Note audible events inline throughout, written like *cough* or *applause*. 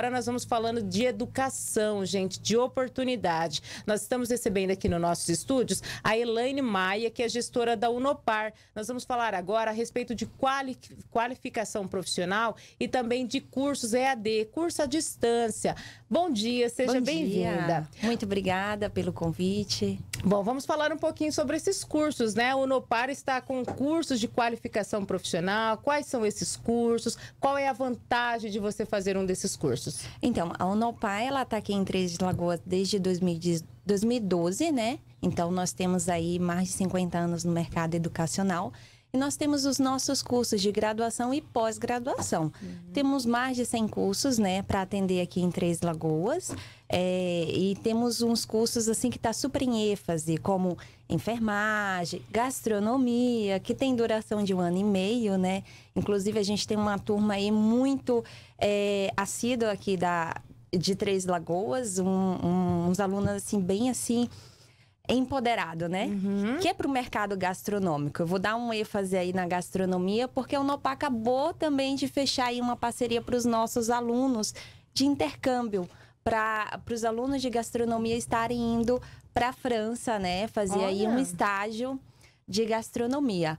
Agora nós vamos falando de educação, gente, de oportunidade. Nós estamos recebendo aqui nos nossos estúdios a Elaine Maia, que é gestora da Unopar. Nós vamos falar agora a respeito de quali qualificação profissional e também de cursos EAD, curso à distância. Bom dia, seja bem-vinda. Muito obrigada pelo convite. Bom, vamos falar um pouquinho sobre esses cursos, né? O Nopar está com cursos de qualificação profissional. Quais são esses cursos? Qual é a vantagem de você fazer um desses cursos? Então, a Unopar, ela está aqui em Três Lagoas desde 2012, né? Então, nós temos aí mais de 50 anos no mercado educacional. E nós temos os nossos cursos de graduação e pós-graduação. Uhum. Temos mais de 100 cursos, né, para atender aqui em Três Lagoas. É, e temos uns cursos, assim, que está super em ênfase, como enfermagem, gastronomia, que tem duração de um ano e meio, né? Inclusive, a gente tem uma turma aí muito é, assídua aqui da, de Três Lagoas, um, um, uns alunos, assim, bem assim empoderado, né? Uhum. Que é para o mercado gastronômico. Eu vou dar um ênfase aí na gastronomia, porque o Nopá acabou também de fechar aí uma parceria para os nossos alunos de intercâmbio, para os alunos de gastronomia estarem indo para a França, né? Fazer Olha. aí um estágio de gastronomia.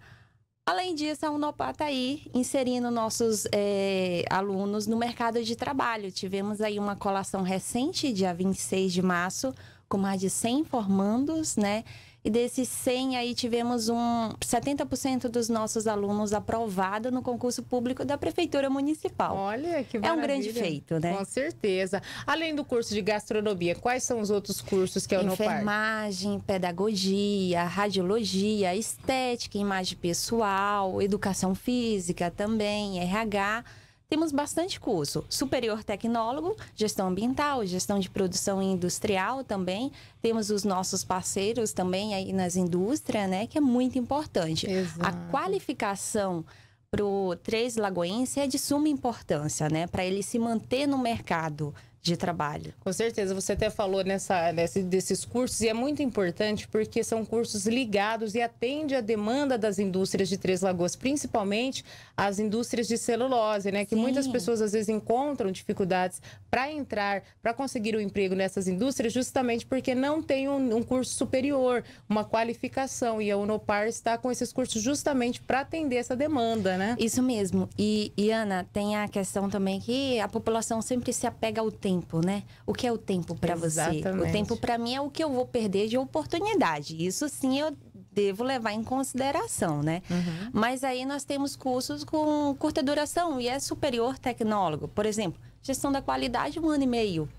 Além disso, a Unopá está aí inserindo nossos é, alunos no mercado de trabalho. Tivemos aí uma colação recente, dia 26 de março, com mais de 100 formandos, né? E desses 100 aí tivemos um 70% dos nossos alunos aprovado no concurso público da prefeitura municipal. Olha que maravilha. É um grande feito, né? Com certeza. Além do curso de gastronomia, quais são os outros cursos que é o Enfermagem, pedagogia, radiologia, estética, imagem pessoal, educação física também, RH temos bastante curso. Superior Tecnólogo, Gestão Ambiental, Gestão de Produção Industrial também. Temos os nossos parceiros também aí nas indústrias, né? Que é muito importante. Exato. A qualificação para o Três Lagoense é de suma importância, né? Para ele se manter no mercado de trabalho. Com certeza, você até falou nessa, nesse, desses cursos e é muito importante porque são cursos ligados e atende a demanda das indústrias de Três Lagoas, principalmente as indústrias de celulose, né? Que Sim. muitas pessoas às vezes encontram dificuldades para entrar, para conseguir o um emprego nessas indústrias, justamente porque não tem um, um, curso superior, uma qualificação. E a Unopar está com esses cursos justamente para atender essa demanda, né? Isso mesmo. E, e Ana, tem a questão também que a população sempre se apega ao tempo tempo, né? O que é o tempo para você? O tempo para mim é o que eu vou perder de oportunidade. Isso sim eu devo levar em consideração, né? Uhum. Mas aí nós temos cursos com curta duração e é superior tecnólogo. Por exemplo, gestão da qualidade, um ano e meio.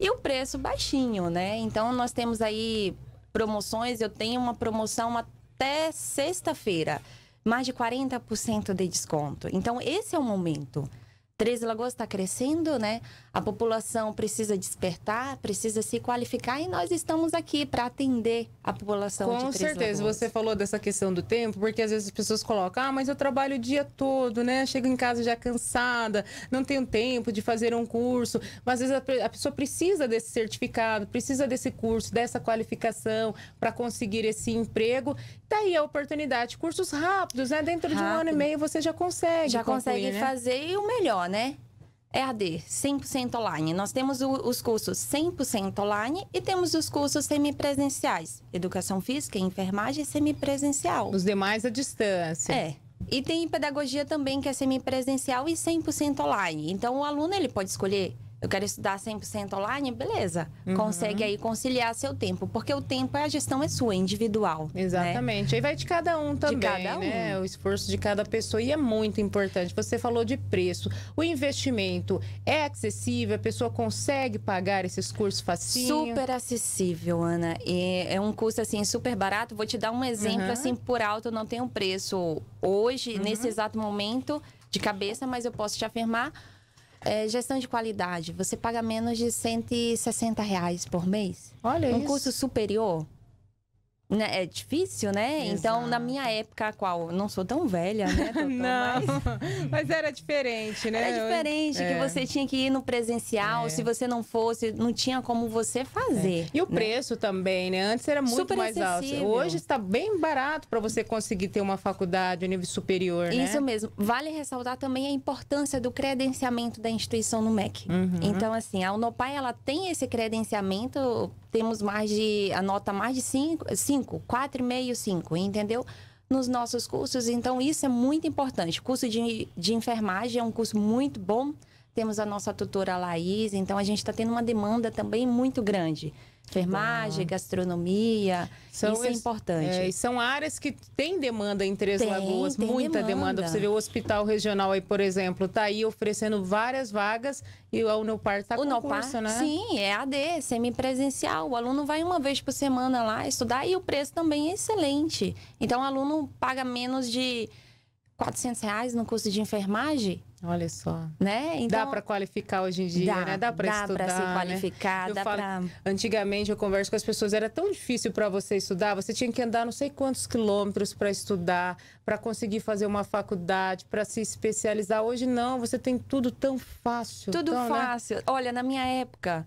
E o preço baixinho, né? Então nós temos aí promoções, eu tenho uma promoção até sexta-feira, mais de 40% de desconto. Então esse é o momento. Três Lagoas está crescendo, né? A população precisa despertar, precisa se qualificar e nós estamos aqui para atender a população Com de Três certeza, Lagoas. você falou dessa questão do tempo, porque às vezes as pessoas colocam: "Ah, mas eu trabalho o dia todo, né? Chego em casa já cansada, não tenho tempo de fazer um curso". Mas às vezes a pessoa precisa desse certificado, precisa desse curso, dessa qualificação para conseguir esse emprego. Daí tá a oportunidade, cursos rápidos, né? Dentro Rápido. de um ano e meio você já consegue Já concluir, consegue né? fazer e o melhor lá, né? EAD, 100% online. Nós temos o, os cursos 100% online e temos os cursos semipresenciais. Educação física, enfermagem semipresencial. Os demais à distância. É. E tem pedagogia também que é semipresencial e 100% online. Então o aluno ele pode escolher eu quero estudar 100% online, beleza. Uhum. Consegue aí conciliar seu tempo. Porque o tempo, é a gestão é sua, é individual. Né? Exatamente. Né? Aí vai de cada um também, de cada né? um. né? O esforço de cada pessoa. E é muito importante. Você falou de preço. O investimento é acessível? A pessoa consegue pagar esses cursos facinho? Super acessível, Ana. E é um curso, assim, super barato. Vou te dar um exemplo, uhum. assim, por alto. Não tem um preço hoje, uhum. nesse exato momento, de cabeça. Mas eu posso te afirmar é, gestão de qualidade, você paga menos de 160 reais por mês. Olha um isso. Um curso superior, né, é difícil, né? Exato. Então, na minha época, a qual não sou tão velha, né? *laughs* não, mas... *laughs* mas... era diferente, né? Era diferente, que é. você tinha que ir no presencial, é. se você não fosse, não tinha como você fazer. É. E o né? preço também, né? Antes era muito Super mais acessível. alto. Hoje está bem barato para você conseguir ter uma faculdade, um nível superior, né? Isso mesmo. Vale ressaltar também a importância do credenciamento da instituição no MEC. Uhum. Então, assim, a unopai ela tem esse credenciamento temos mais de a nota mais de 5, e 4,5, 5, entendeu? Nos nossos cursos, então isso é muito importante. O curso de, de enfermagem é um curso muito bom temos a nossa tutora Laís, então a gente está tendo uma demanda também muito grande. Enfermagem, ah. gastronomia, são isso é importante. É, são áreas que têm demanda em Três tem, Lagoas, tem muita demanda. demanda. Você vê o hospital regional aí, por exemplo, está aí oferecendo várias vagas e o Unopar está com concurso, né? Sim, é AD, semipresencial. O aluno vai uma vez por semana lá estudar e o preço também é excelente. Então, o aluno paga menos de 400 reais no curso de enfermagem Olha só. Né? Então, dá para qualificar hoje em dia, dá, né? Dá para estudar. Dá para se né? qualificar, né? eu dá falo, pra... Antigamente eu converso com as pessoas, era tão difícil para você estudar, você tinha que andar não sei quantos quilômetros para estudar, para conseguir fazer uma faculdade, para se especializar. Hoje não, você tem tudo tão fácil. Tudo tão, né? fácil. Né? Olha, na minha época,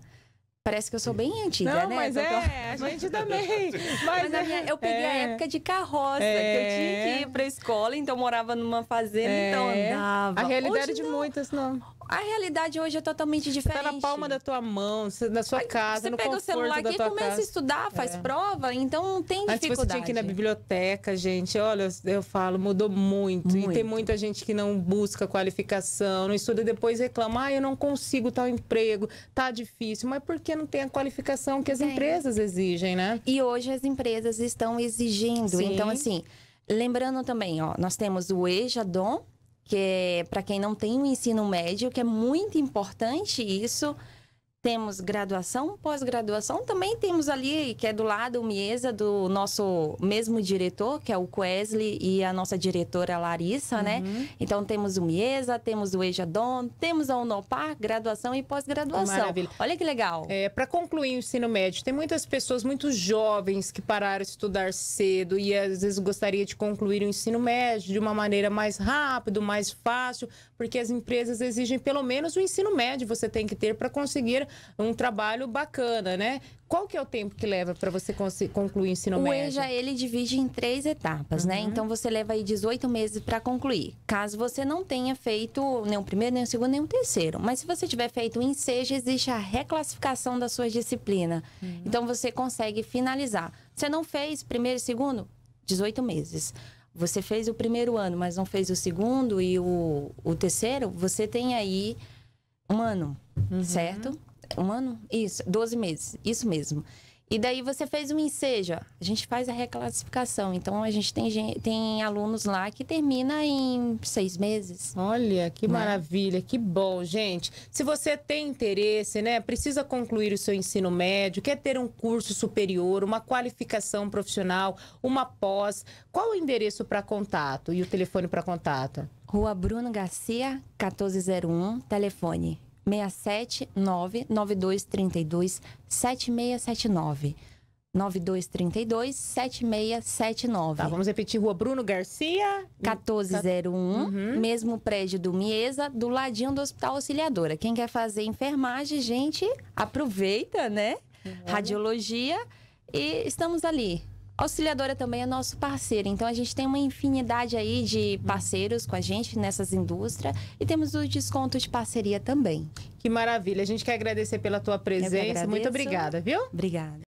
Parece que eu sou bem antiga, não, né? Mas então, é, a gente também. *laughs* Mas, mas é, minha, eu peguei é, a época de carroça, é, que eu tinha que é. ir pra escola, então morava numa fazenda, é. então andava. A realidade Hoje de não. muitas, não. A realidade hoje é totalmente diferente. Tá na palma da tua mão, na sua Aí, casa, no conforto da tua casa. Você pega o celular aqui e começa casa. a estudar, faz é. prova, então não tem Antes dificuldade. Antes você tinha que ir na biblioteca, gente. Olha, eu falo, mudou muito. muito. E tem muita gente que não busca qualificação, não estuda e depois reclama. Ah, eu não consigo tal emprego, tá difícil. Mas por que não tem a qualificação que as tem. empresas exigem, né? E hoje as empresas estão exigindo. Então, Sim. Então, assim... Lembrando também, ó, nós temos o EJADOM, que é para quem não tem o ensino médio, que é muito importante isso, temos graduação, pós-graduação, também temos ali, que é do lado, o Miesa, do nosso mesmo diretor, que é o Wesley, e a nossa diretora Larissa, né? uhum. né? Então temos o Miesa, temos o Ejadon, temos a Unopar, graduação e pós-graduação. Maravilha. Olha que legal. É, Para concluir o ensino médio, tem muitas pessoas, muitos jovens que pararam de estudar cedo e às vezes gostaria de concluir o ensino médio de uma maneira mais rápida, mais fácil, porque as empresas exigem pelo menos o ensino médio você tem que ter para conseguir um trabalho bacana, né? Qual que é o tempo que leva para você concluir o ensino o médio? O EJA, ele divide em três etapas, né? uhum. né? Então, você leva aí 18 meses para concluir. Caso você não tenha feito nem o primeiro, nem o segundo, nem o terceiro. Mas se você tiver feito o seja, existe a reclassificação da sua disciplina. Uhum. Então, você consegue finalizar. Você não fez primeiro e segundo? 18 meses você fez o primeiro ano, mas não fez o segundo e o, o terceiro, você tem aí um ano, uhum. certo? Um ano? Isso, 12 meses, isso mesmo. E daí você fez um ensejo, a gente faz a reclassificação. Então a gente tem, tem alunos lá que termina em seis meses. Olha, que né? maravilha, que bom, gente. Se você tem interesse, né? Precisa concluir o seu ensino médio, quer ter um curso superior, uma qualificação profissional, uma pós. Qual o endereço para contato e o telefone para contato? Rua Bruno Garcia, 1401, telefone 679 9232 7679. 9232 7679. Tá, vamos repetir, Rua Bruno Garcia. 1401, uhum. mesmo prédio do Miesa, do ladinho do Hospital Auxiliadora. Quem quer fazer enfermagem, gente, aproveita, né? Uhum. Radiologia. E estamos ali, Auxiliadora também é nosso parceiro, então a gente tem uma infinidade aí de parceiros com a gente nessas indústrias e temos o desconto de parceria também. Que maravilha. A gente quer agradecer pela tua presença. Muito obrigada, viu? Obrigada.